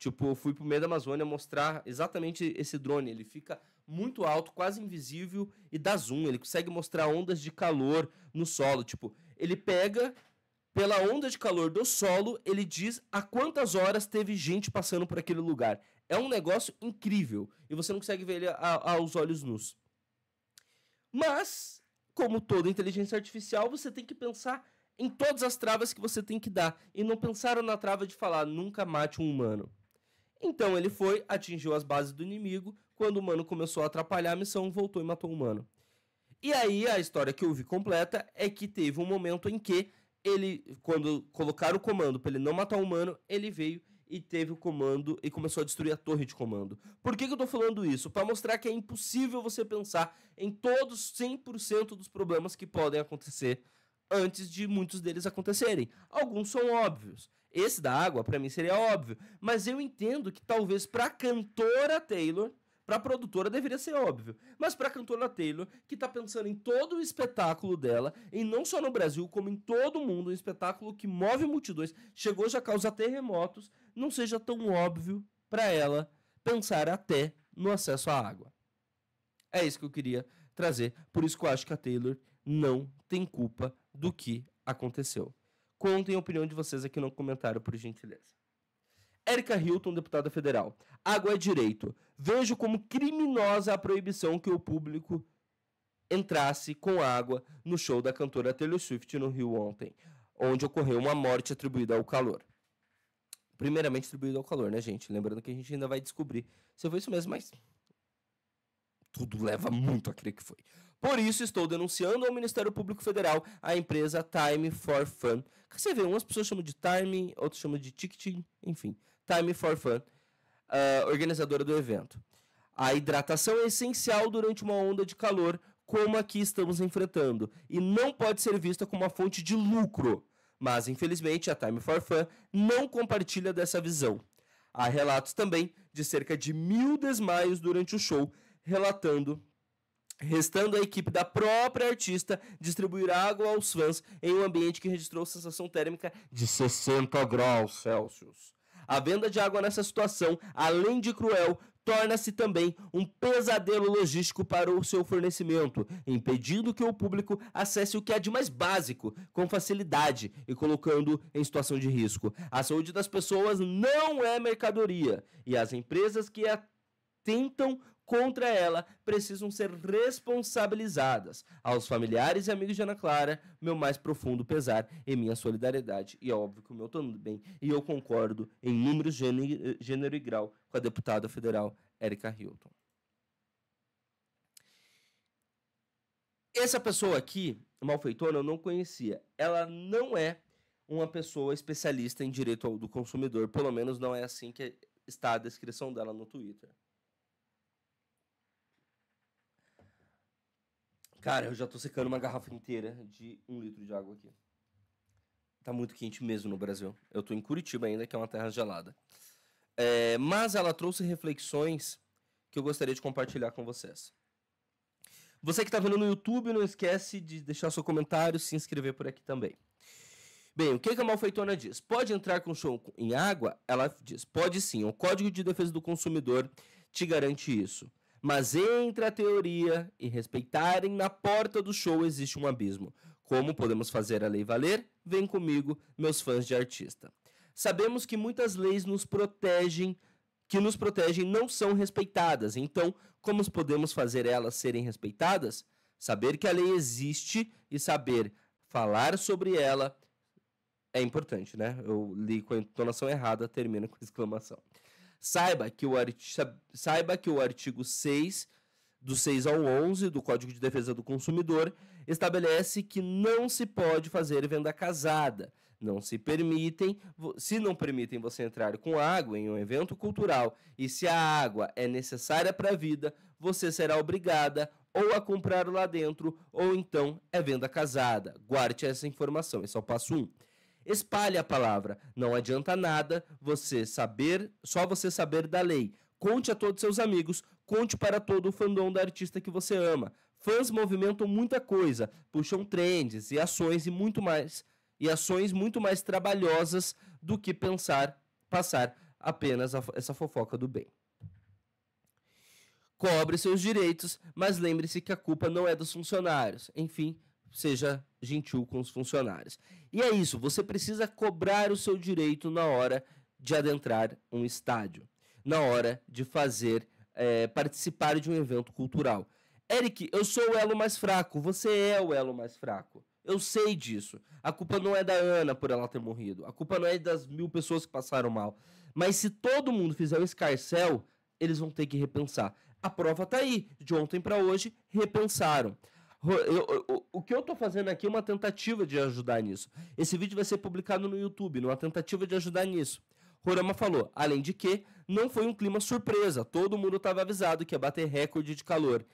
Tipo, eu fui pro meio da Amazônia mostrar exatamente esse drone. Ele fica muito alto, quase invisível e dá zoom. Ele consegue mostrar ondas de calor no solo. Tipo, ele pega pela onda de calor do solo, ele diz a quantas horas teve gente passando por aquele lugar. É um negócio incrível e você não consegue ver ele a, aos olhos nus. Mas, como toda inteligência artificial, você tem que pensar em todas as travas que você tem que dar e não pensar na trava de falar nunca mate um humano. Então ele foi, atingiu as bases do inimigo. Quando o humano começou a atrapalhar a missão, voltou e matou o humano. E aí a história que eu vi completa é que teve um momento em que ele, quando colocaram o comando para ele não matar o humano, ele veio e teve o comando e começou a destruir a torre de comando. Por que, que eu tô falando isso? Para mostrar que é impossível você pensar em todos 100% dos problemas que podem acontecer antes de muitos deles acontecerem. Alguns são óbvios. Esse da água, para mim, seria óbvio. Mas eu entendo que talvez para cantora Taylor, para produtora deveria ser óbvio. Mas para cantora Taylor, que está pensando em todo o espetáculo dela, e não só no Brasil, como em todo o mundo, um espetáculo que move multidões, chegou já a causar terremotos, não seja tão óbvio para ela pensar até no acesso à água. É isso que eu queria trazer. Por isso que eu acho que a Taylor não tem culpa do que aconteceu. Contem a opinião de vocês aqui no comentário, por gentileza. Érica Hilton, deputada federal. Água é direito. Vejo como criminosa a proibição que o público entrasse com água no show da cantora Taylor Swift no Rio ontem, onde ocorreu uma morte atribuída ao calor. Primeiramente atribuída ao calor, né, gente? Lembrando que a gente ainda vai descobrir se foi isso mesmo, mas tudo leva muito a crer que foi. Por isso, estou denunciando ao Ministério Público Federal a empresa Time for Fun. Você vê, umas pessoas chamam de Time, outras chamam de Ticketing, enfim. Time for Fun, uh, organizadora do evento. A hidratação é essencial durante uma onda de calor, como a que estamos enfrentando, e não pode ser vista como uma fonte de lucro. Mas, infelizmente, a Time for Fun não compartilha dessa visão. Há relatos também de cerca de mil desmaios durante o show, relatando Restando a equipe da própria artista distribuir água aos fãs em um ambiente que registrou sensação térmica de 60 graus Celsius. A venda de água nessa situação, além de cruel, torna-se também um pesadelo logístico para o seu fornecimento, impedindo que o público acesse o que é de mais básico com facilidade e colocando em situação de risco. A saúde das pessoas não é mercadoria e as empresas que a tentam contra ela precisam ser responsabilizadas. Aos familiares e amigos de Ana Clara, meu mais profundo pesar e minha solidariedade. E é óbvio que o meu também. E eu concordo em número gênero, gênero e grau com a deputada federal Érica Hilton. Essa pessoa aqui, malfeitona, eu não conhecia. Ela não é uma pessoa especialista em direito do consumidor, pelo menos não é assim que está a descrição dela no Twitter. Cara, eu já tô secando uma garrafa inteira de um litro de água aqui. Tá muito quente mesmo no Brasil. Eu tô em Curitiba ainda, que é uma terra gelada. É, mas ela trouxe reflexões que eu gostaria de compartilhar com vocês. Você que está vendo no YouTube, não esquece de deixar seu comentário, se inscrever por aqui também. Bem, o que, que a malfeitona diz? Pode entrar com show em água? Ela diz, pode sim. O Código de Defesa do Consumidor te garante isso. Mas entre a teoria e respeitarem, na porta do show existe um abismo. Como podemos fazer a lei valer? Vem comigo, meus fãs de artista. Sabemos que muitas leis nos protegem, que nos protegem não são respeitadas. Então, como podemos fazer elas serem respeitadas? Saber que a lei existe e saber falar sobre ela é importante, né? Eu li com a entonação errada, termino com exclamação. Saiba que o, arti... Saiba que o artigo 6, do 6 ao 11 do Código de Defesa do Consumidor, estabelece que não se pode fazer venda casada. Não se permitem, se não permitem você entrar com água em um evento cultural e se a água é necessária para a vida, você será obrigada ou a comprar lá dentro ou então é venda casada. Guarde essa informação, esse é o passo 1. Um. Espalhe a palavra. Não adianta nada você saber, só você saber da lei. Conte a todos seus amigos, conte para todo o fandom da artista que você ama. Fãs movimentam muita coisa, puxam trends e ações e muito mais, e ações muito mais trabalhosas do que pensar passar apenas a, essa fofoca do bem. Cobre seus direitos, mas lembre-se que a culpa não é dos funcionários. Enfim, seja gentil com os funcionários. E é isso, você precisa cobrar o seu direito na hora de adentrar um estádio, na hora de fazer é, participar de um evento cultural. Eric, eu sou o elo mais fraco, você é o elo mais fraco. Eu sei disso. A culpa não é da Ana por ela ter morrido. A culpa não é das mil pessoas que passaram mal. Mas se todo mundo fizer o escarcel, eles vão ter que repensar. A prova está aí. De ontem para hoje, repensaram. Eu, o que eu estou fazendo aqui é uma tentativa de ajudar nisso. Esse vídeo vai ser publicado no YouTube, numa tentativa de ajudar nisso. Rorama falou, além de que, não foi um clima surpresa, todo mundo estava avisado que ia bater recorde de calor.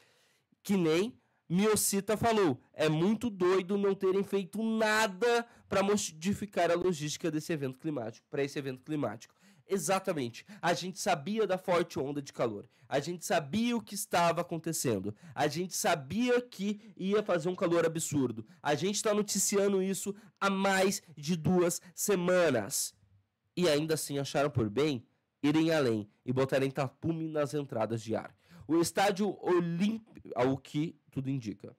Que nem Miocita falou, é muito doido não terem feito nada para modificar a logística desse evento climático, para esse evento climático. Exatamente. A gente sabia da forte onda de calor. A gente sabia o que estava acontecendo. A gente sabia que ia fazer um calor absurdo. A gente está noticiando isso há mais de duas semanas. E ainda assim acharam por bem irem além e botarem tapume nas entradas de ar. O estádio Olímpico, ao que tudo indica,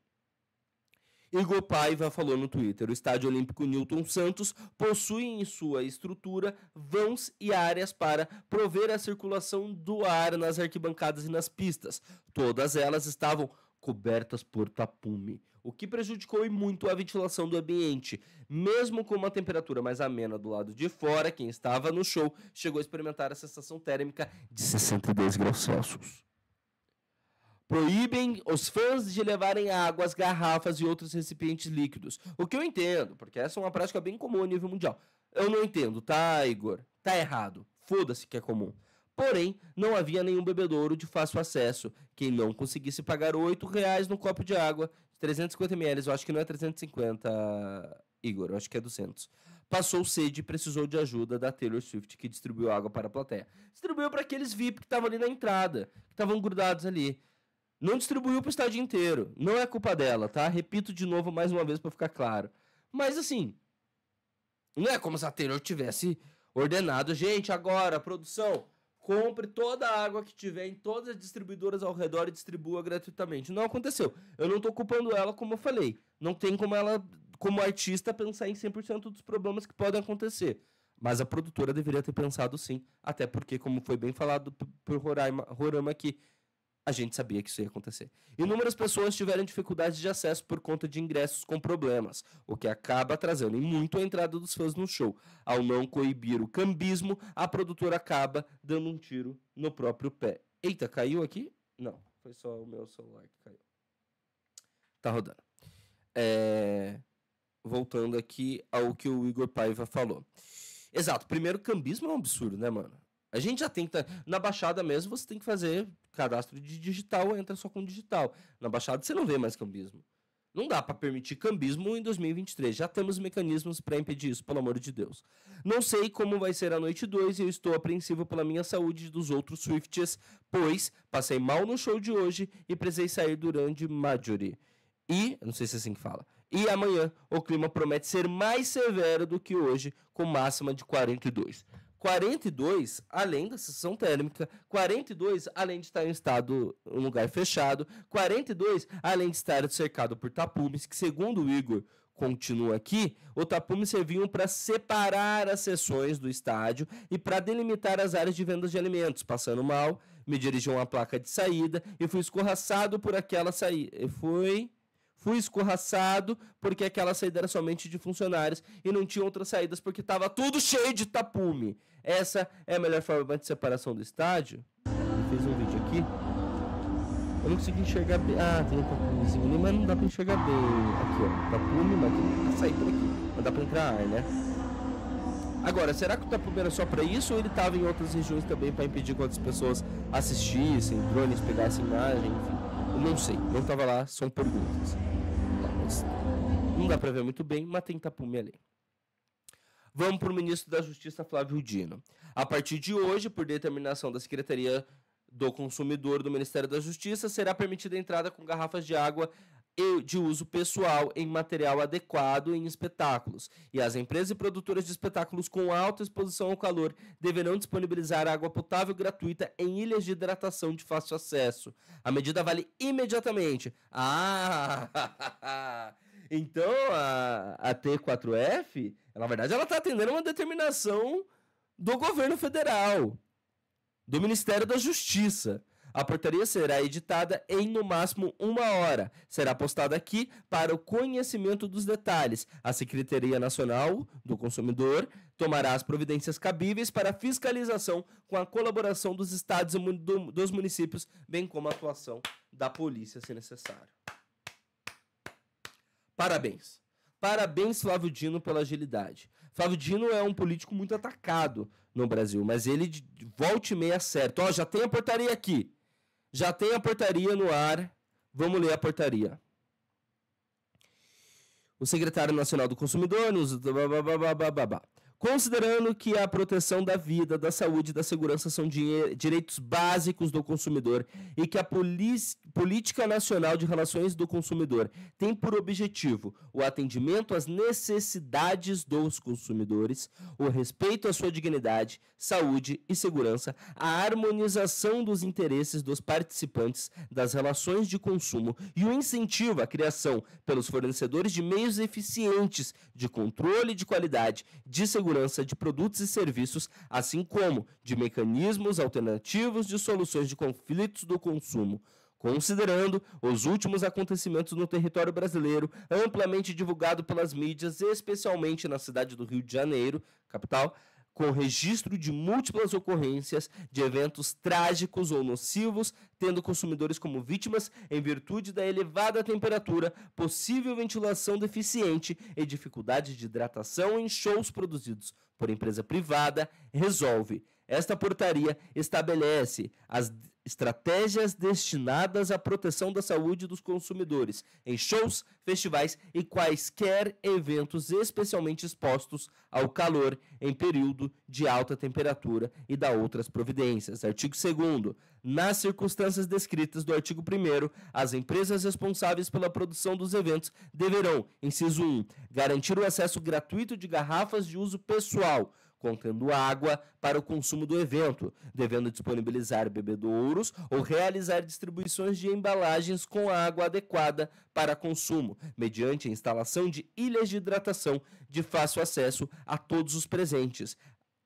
Igor Paiva falou no Twitter: o Estádio Olímpico Newton Santos possui em sua estrutura vãos e áreas para prover a circulação do ar nas arquibancadas e nas pistas. Todas elas estavam cobertas por tapume, o que prejudicou e muito a ventilação do ambiente. Mesmo com uma temperatura mais amena do lado de fora, quem estava no show chegou a experimentar a sensação térmica de 62 graus Celsius proíbem os fãs de levarem águas, garrafas e outros recipientes líquidos. O que eu entendo, porque essa é uma prática bem comum a nível mundial. Eu não entendo, tá, Igor? Tá errado. Foda-se que é comum. Porém, não havia nenhum bebedouro de fácil acesso. Quem não conseguisse pagar R$ reais no copo de água, 350 ml, eu acho que não é 350, Igor, eu acho que é 200. Passou sede e precisou de ajuda da Taylor Swift, que distribuiu água para a plateia. Distribuiu para aqueles VIP que estavam ali na entrada, que estavam grudados ali. Não distribuiu pro estádio inteiro. Não é culpa dela, tá? Repito de novo mais uma vez para ficar claro. Mas assim, não é como se a Taylor tivesse ordenado, gente, agora, produção, compre toda a água que tiver em todas as distribuidoras ao redor e distribua gratuitamente. Não aconteceu. Eu não tô culpando ela, como eu falei. Não tem como ela, como artista, pensar em 100% dos problemas que podem acontecer. Mas a produtora deveria ter pensado sim, até porque, como foi bem falado por Roraima, Rorama aqui, a gente sabia que isso ia acontecer. Inúmeras pessoas tiveram dificuldades de acesso por conta de ingressos com problemas, o que acaba atrasando em muito a entrada dos fãs no show. Ao não coibir o cambismo, a produtora acaba dando um tiro no próprio pé. Eita, caiu aqui? Não, foi só o meu celular que caiu. Tá rodando. É... Voltando aqui ao que o Igor Paiva falou. Exato, primeiro, cambismo é um absurdo, né, mano? A gente já tem que. Tá... Na Baixada mesmo, você tem que fazer cadastro de digital, entra só com digital. Na Baixada você não vê mais cambismo. Não dá para permitir cambismo em 2023. Já temos mecanismos para impedir isso, pelo amor de Deus. Não sei como vai ser a noite 2 e eu estou apreensivo pela minha saúde e dos outros Swifts, pois passei mal no show de hoje e precisei sair durante Majuri. E, não sei se é assim que fala, e amanhã o clima promete ser mais severo do que hoje, com máxima de 42. 42, além da sessão térmica, 42, além de estar em estado um lugar fechado, 42, além de estar cercado por tapumes, que segundo o Igor continua aqui, o tapume serviam para separar as sessões do estádio e para delimitar as áreas de vendas de alimentos. Passando mal, me dirigiu a uma placa de saída e fui escorraçado por aquela saída. Fui Fui escorraçado porque aquela saída era somente de funcionários e não tinha outras saídas porque estava tudo cheio de tapume. Essa é a melhor forma de separação do estádio. Ele fez um vídeo aqui. Eu não consegui enxergar bem. Ah, tem um tapumezinho ali, mas não dá pra enxergar bem. Aqui, ó. Tapume, mas tem pra sair por aqui. Mas dá pra entrar ar, né? Agora, será que o tapume era só para isso ou ele estava em outras regiões também para impedir que outras pessoas assistissem, drones pegassem imagem, enfim? Não sei, não estava lá, são perguntas. Mas não dá para ver muito bem, mas tem tapume ali. Vamos para o ministro da Justiça, Flávio Dino. A partir de hoje, por determinação da Secretaria do Consumidor do Ministério da Justiça, será permitida a entrada com garrafas de água de uso pessoal em material adequado em espetáculos. E as empresas e produtoras de espetáculos com alta exposição ao calor deverão disponibilizar água potável gratuita em ilhas de hidratação de fácil acesso. A medida vale imediatamente. Ah! então a, a T4F, na verdade, ela está atendendo uma determinação do governo federal, do Ministério da Justiça. A portaria será editada em no máximo uma hora. Será postada aqui para o conhecimento dos detalhes. A Secretaria Nacional do Consumidor tomará as providências cabíveis para fiscalização com a colaboração dos estados e do, dos municípios, bem como a atuação da polícia, se necessário. Parabéns. Parabéns, Flávio Dino, pela agilidade. Flávio Dino é um político muito atacado no Brasil, mas ele volte e meia certo. Ó, já tem a portaria aqui. Já tem a portaria no ar. Vamos ler a portaria. O secretário nacional do consumidor nos. Considerando que a proteção da vida, da saúde e da segurança são direitos básicos do consumidor e que a Política Nacional de Relações do Consumidor tem por objetivo o atendimento às necessidades dos consumidores, o respeito à sua dignidade, saúde e segurança, a harmonização dos interesses dos participantes das relações de consumo e o incentivo à criação pelos fornecedores de meios eficientes de controle de qualidade, de segurança segurança de produtos e serviços, assim como de mecanismos alternativos de soluções de conflitos do consumo considerando os últimos acontecimentos no território brasileiro, amplamente divulgado pelas mídias, especialmente na cidade do Rio de Janeiro, capital, com registro de múltiplas ocorrências de eventos trágicos ou nocivos, tendo consumidores como vítimas em virtude da elevada temperatura, possível ventilação deficiente e dificuldade de hidratação em shows produzidos por empresa privada, resolve. Esta portaria estabelece as estratégias destinadas à proteção da saúde dos consumidores em shows, festivais e quaisquer eventos especialmente expostos ao calor em período de alta temperatura e da outras providências. Artigo 2 nas circunstâncias descritas do artigo 1 as empresas responsáveis pela produção dos eventos deverão, inciso 1, garantir o acesso gratuito de garrafas de uso pessoal contendo água para o consumo do evento, devendo disponibilizar bebedouros ou realizar distribuições de embalagens com água adequada para consumo, mediante a instalação de ilhas de hidratação de fácil acesso a todos os presentes,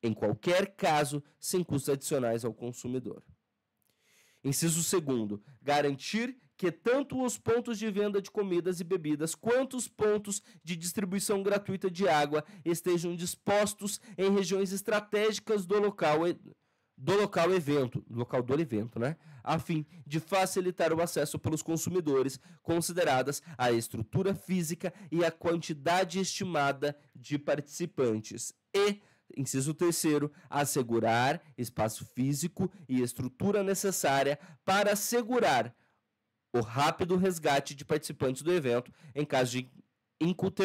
em qualquer caso, sem custos adicionais ao consumidor. Inciso segundo: Garantir que tanto os pontos de venda de comidas e bebidas quanto os pontos de distribuição gratuita de água estejam dispostos em regiões estratégicas do local e, do local evento, local do evento, né? A fim de facilitar o acesso pelos consumidores, consideradas a estrutura física e a quantidade estimada de participantes. E Inciso terceiro, assegurar espaço físico e estrutura necessária para assegurar o rápido resgate de participantes do evento em caso de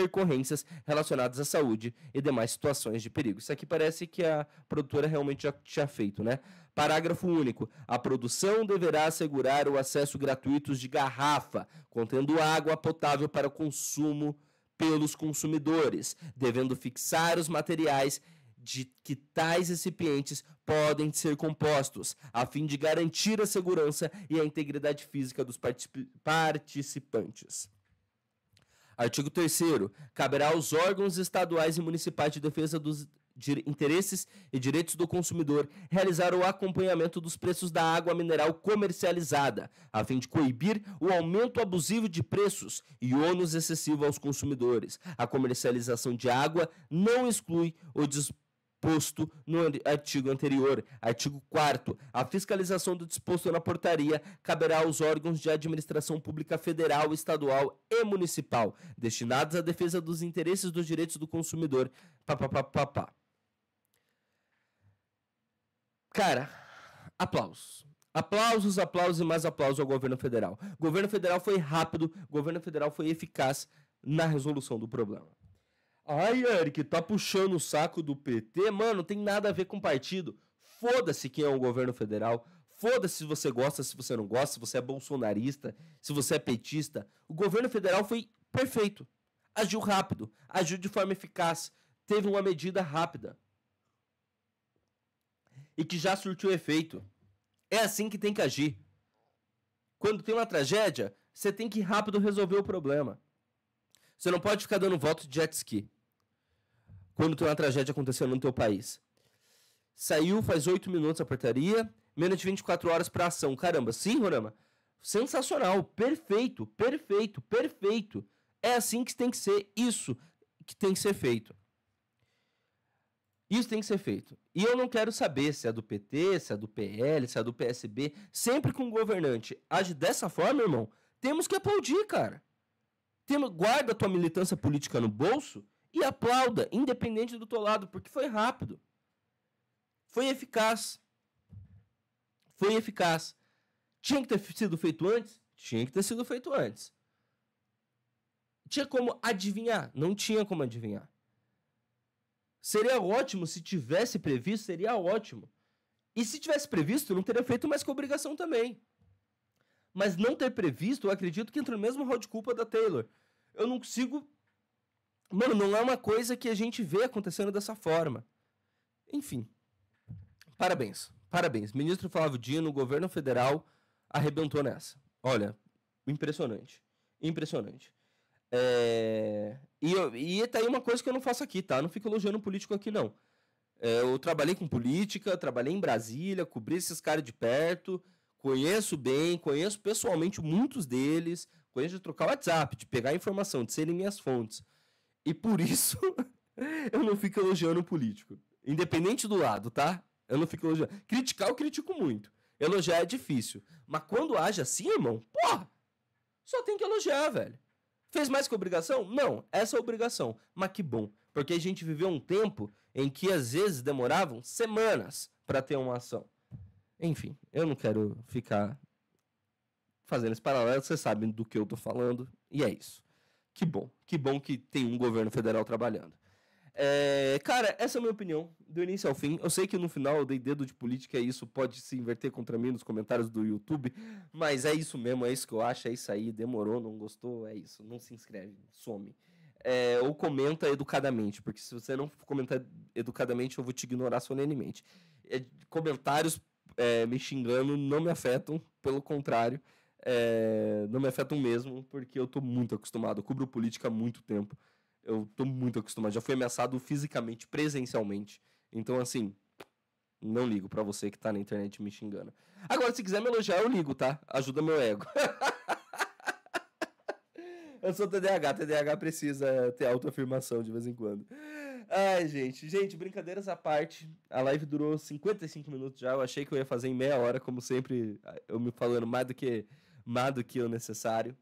ocorrências relacionadas à saúde e demais situações de perigo. Isso aqui parece que a produtora realmente já tinha feito, né? Parágrafo único. A produção deverá assegurar o acesso gratuito de garrafa contendo água potável para consumo pelos consumidores, devendo fixar os materiais de que tais recipientes podem ser compostos, a fim de garantir a segurança e a integridade física dos particip participantes. Artigo 3. Caberá aos órgãos estaduais e municipais de defesa dos interesses e direitos do consumidor realizar o acompanhamento dos preços da água mineral comercializada, a fim de coibir o aumento abusivo de preços e ônus excessivo aos consumidores. A comercialização de água não exclui o dispositivo posto no artigo anterior. Artigo 4 A fiscalização do disposto na portaria caberá aos órgãos de administração pública federal, estadual e municipal, destinados à defesa dos interesses dos direitos do consumidor. Pá, pá, pá, pá, pá. Cara, aplausos. Aplausos, aplausos e mais aplausos ao governo federal. O governo federal foi rápido, o governo federal foi eficaz na resolução do problema. Ai, Eric, tá puxando o saco do PT? Mano, tem nada a ver com partido. Foda-se quem é o governo federal. Foda-se se você gosta, se você não gosta, se você é bolsonarista, se você é petista. O governo federal foi perfeito. Agiu rápido, agiu de forma eficaz, teve uma medida rápida. E que já surtiu efeito. É assim que tem que agir. Quando tem uma tragédia, você tem que rápido resolver o problema. Você não pode ficar dando voto de jet ski quando tem uma tragédia acontecendo no teu país. Saiu faz oito minutos a portaria, menos de 24 horas para ação. Caramba, sim, Rorama? Sensacional, perfeito, perfeito, perfeito. É assim que tem que ser isso que tem que ser feito. Isso tem que ser feito. E eu não quero saber se é do PT, se é do PL, se é do PSB. Sempre que um governante age dessa forma, irmão, temos que aplaudir, cara. Temos, guarda tua militância política no bolso e aplauda, independente do teu lado, porque foi rápido. Foi eficaz. Foi eficaz. Tinha que ter sido feito antes? Tinha que ter sido feito antes. Tinha como adivinhar? Não tinha como adivinhar. Seria ótimo se tivesse previsto, seria ótimo. E se tivesse previsto, não teria feito mais que obrigação também. Mas não ter previsto, eu acredito que entra no mesmo rol de culpa da Taylor. Eu não consigo mano, não é uma coisa que a gente vê acontecendo dessa forma. Enfim, parabéns, parabéns. Ministro Flávio Dino, governo federal arrebentou nessa. Olha, impressionante, impressionante. É... E, e tá aí uma coisa que eu não faço aqui, tá? Eu não fico elogiando político aqui, não. É, eu trabalhei com política, trabalhei em Brasília, cobri esses caras de perto, conheço bem, conheço pessoalmente muitos deles, conheço de trocar WhatsApp, de pegar informação, de serem minhas fontes. E por isso eu não fico elogiando o político. Independente do lado, tá? Eu não fico elogiando. Criticar eu critico muito. Elogiar é difícil. Mas quando age assim, irmão, porra! Só tem que elogiar, velho. Fez mais que obrigação? Não, essa é a obrigação. Mas que bom, porque a gente viveu um tempo em que às vezes demoravam semanas para ter uma ação. Enfim, eu não quero ficar fazendo esse paralelo, vocês sabem do que eu tô falando, e é isso. Que bom, que bom que tem um governo federal trabalhando. É, cara, essa é a minha opinião, do início ao fim. Eu sei que no final eu dei dedo de política e isso pode se inverter contra mim nos comentários do YouTube, mas é isso mesmo, é isso que eu acho, é isso aí. Demorou, não gostou, é isso. Não se inscreve, some. É, ou comenta educadamente, porque se você não comentar educadamente, eu vou te ignorar solenemente. É, comentários é, me xingando não me afetam, pelo contrário é, não me afetam mesmo, porque eu tô muito acostumado. Eu cubro política há muito tempo. Eu tô muito acostumado. Já fui ameaçado fisicamente, presencialmente. Então, assim, não ligo para você que tá na internet me xingando. Agora, se quiser me elogiar, eu ligo, tá? Ajuda meu ego. eu sou TDAH. TDAH precisa ter autoafirmação de vez em quando. Ai, gente. Gente, brincadeiras à parte. A live durou 55 minutos já. Eu achei que eu ia fazer em meia hora, como sempre. Eu me falando mais do que má do que o necessário.